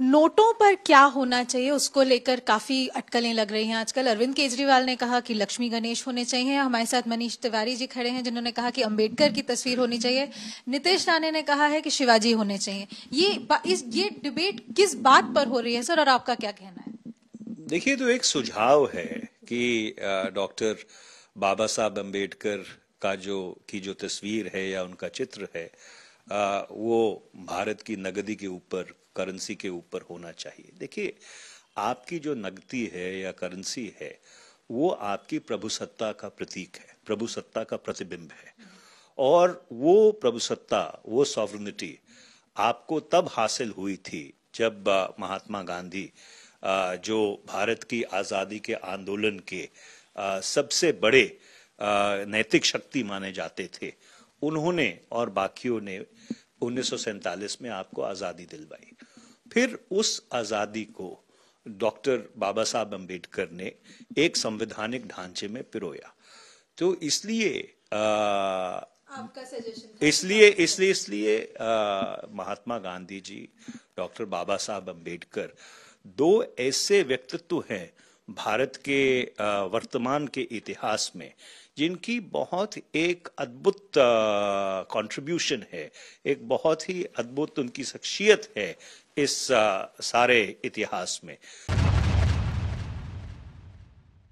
नोटों पर क्या होना चाहिए उसको लेकर काफी अटकलें लग रही हैं आजकल अरविंद केजरीवाल ने कहा कि लक्ष्मी गणेश होने चाहिए हमारे साथ मनीष तिवारी जी खड़े हैं जिन्होंने कहा कि अंबेडकर की तस्वीर होनी चाहिए नितेश राणे ने कहा है कि शिवाजी होने चाहिए ये इस ये डिबेट किस बात पर हो रही है सर और आपका क्या कहना है देखिए तो एक सुझाव है कि डॉक्टर बाबा साहब अम्बेडकर का जो की जो तस्वीर है या उनका चित्र है आ, वो भारत की नगदी के ऊपर करेंसी के ऊपर होना चाहिए देखिए आपकी जो नगदी है या करेंसी है वो आपकी प्रभुसत्ता का प्रतीक है प्रभुसत्ता का प्रतिबिंब है और वो प्रभुसत्ता वो सॉवरनिटी आपको तब हासिल हुई थी जब महात्मा गांधी जो भारत की आज़ादी के आंदोलन के सबसे बड़े नैतिक शक्ति माने जाते थे उन्होंने और बाकियों ने उन्नीस में आपको आज़ादी दिलवाई फिर उस आज़ादी को डॉक्टर बाबा साहब अम्बेडकर ने एक संवैधानिक ढांचे में पिरोया तो इसलिए इसलिए इसलिए इसलिए महात्मा गांधी जी डॉक्टर बाबा साहब अम्बेडकर दो ऐसे व्यक्तित्व हैं भारत के वर्तमान के इतिहास में जिनकी बहुत एक अद्भुत कंट्रीब्यूशन है एक बहुत ही अद्भुत उनकी शख्सियत है इस सारे इतिहास में